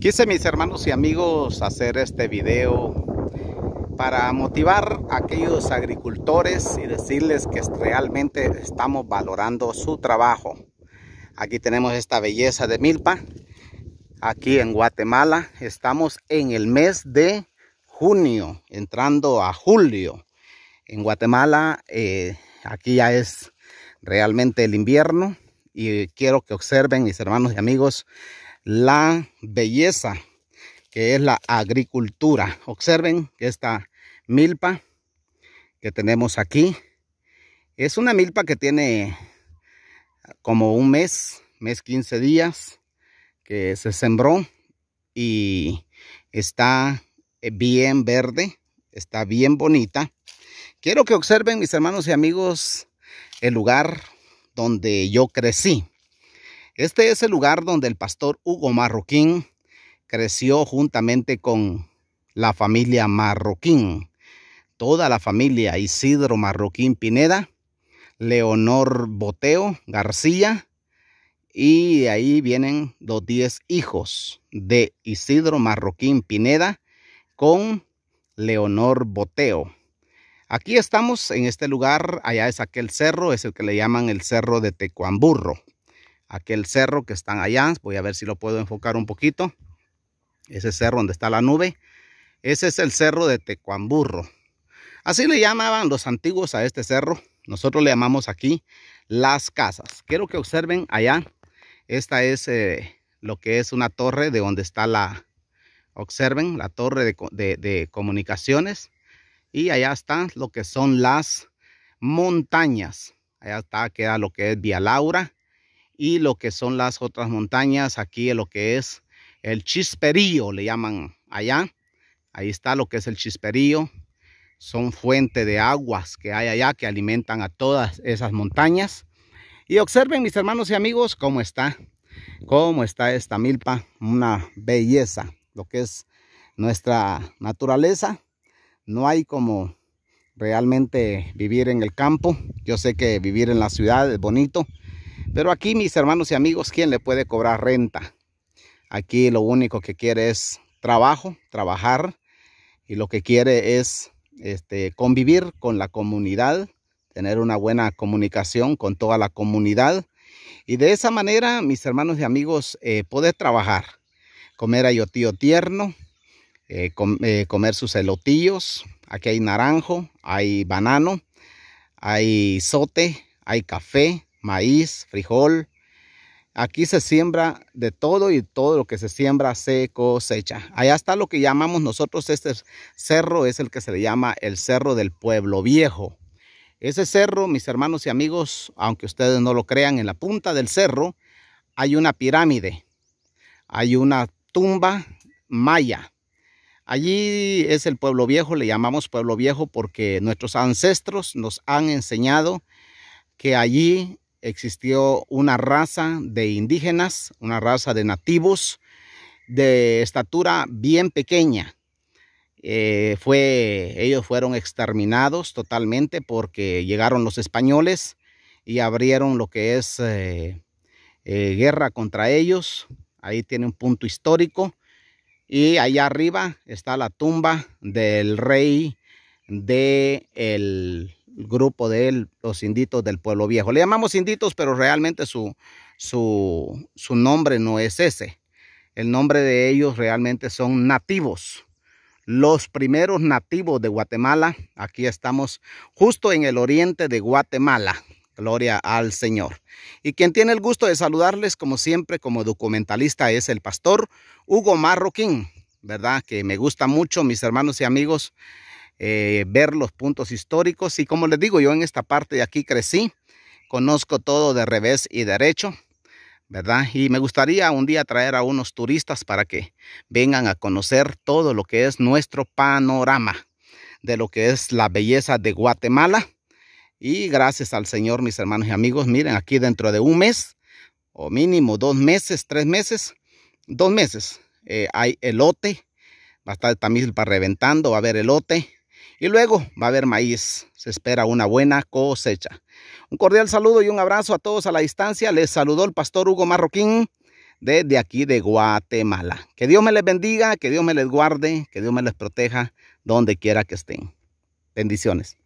Quise mis hermanos y amigos hacer este video para motivar a aquellos agricultores y decirles que realmente estamos valorando su trabajo. Aquí tenemos esta belleza de milpa. Aquí en Guatemala estamos en el mes de junio, entrando a julio. En Guatemala eh, aquí ya es realmente el invierno y quiero que observen mis hermanos y amigos la belleza que es la agricultura. Observen esta milpa que tenemos aquí. Es una milpa que tiene como un mes, mes 15 días que se sembró y está eh, bien verde, está bien bonita. Quiero que observen mis hermanos y amigos el lugar donde yo crecí. Este es el lugar donde el pastor Hugo Marroquín creció juntamente con la familia Marroquín. Toda la familia Isidro Marroquín Pineda, Leonor Boteo García y ahí vienen los diez hijos de Isidro Marroquín Pineda con Leonor Boteo. Aquí estamos en este lugar, allá es aquel cerro, es el que le llaman el cerro de Tecuamburro aquel cerro que están allá. Voy a ver si lo puedo enfocar un poquito. Ese cerro donde está la nube. Ese es el cerro de Tecuamburro. Así le llamaban los antiguos a este cerro. Nosotros le llamamos aquí las casas. Quiero que observen allá. Esta es eh, lo que es una torre de donde está la... Observen la torre de, de comunicaciones. Y allá están lo que son las montañas. Allá está, queda lo que es Vía Laura y lo que son las otras montañas, aquí lo que es el chisperío, le llaman allá. Ahí está lo que es el chisperío. Son fuente de aguas que hay allá que alimentan a todas esas montañas. Y observen mis hermanos y amigos cómo está, cómo está esta milpa. Una belleza, lo que es nuestra naturaleza. No hay como realmente vivir en el campo. Yo sé que vivir en la ciudad es bonito, pero aquí, mis hermanos y amigos, ¿quién le puede cobrar renta? Aquí lo único que quiere es trabajo, trabajar, y lo que quiere es este, convivir con la comunidad, tener una buena comunicación con toda la comunidad, y de esa manera, mis hermanos y amigos, eh, poder trabajar, comer ayotío tierno, eh, eh, comer sus elotillos, aquí hay naranjo, hay banano, hay sote, hay café, maíz, frijol. Aquí se siembra de todo y todo lo que se siembra se cosecha. Allá está lo que llamamos nosotros este cerro, es el que se le llama el Cerro del Pueblo Viejo. Ese cerro, mis hermanos y amigos, aunque ustedes no lo crean, en la punta del cerro hay una pirámide, hay una tumba maya. Allí es el pueblo viejo, le llamamos pueblo viejo porque nuestros ancestros nos han enseñado que allí existió una raza de indígenas, una raza de nativos de estatura bien pequeña. Eh, fue, ellos fueron exterminados totalmente porque llegaron los españoles y abrieron lo que es eh, eh, guerra contra ellos. Ahí tiene un punto histórico. Y allá arriba está la tumba del rey de el grupo de él, los inditos del pueblo viejo. Le llamamos inditos, pero realmente su, su, su nombre no es ese. El nombre de ellos realmente son nativos. Los primeros nativos de Guatemala. Aquí estamos justo en el oriente de Guatemala. Gloria al Señor. Y quien tiene el gusto de saludarles, como siempre, como documentalista, es el pastor Hugo Marroquín, ¿verdad? Que me gusta mucho, mis hermanos y amigos. Eh, ver los puntos históricos. Y como les digo, yo en esta parte de aquí crecí, conozco todo de revés y derecho, ¿verdad? Y me gustaría un día traer a unos turistas para que vengan a conocer todo lo que es nuestro panorama de lo que es la belleza de Guatemala. Y gracias al Señor, mis hermanos y amigos, miren, aquí dentro de un mes, o mínimo dos meses, tres meses, dos meses, eh, hay elote, va a estar también para reventando, va a haber elote, y luego va a haber maíz. Se espera una buena cosecha. Un cordial saludo y un abrazo a todos a la distancia. Les saludó el pastor Hugo Marroquín desde aquí de Guatemala. Que Dios me les bendiga, que Dios me les guarde, que Dios me les proteja donde quiera que estén. Bendiciones.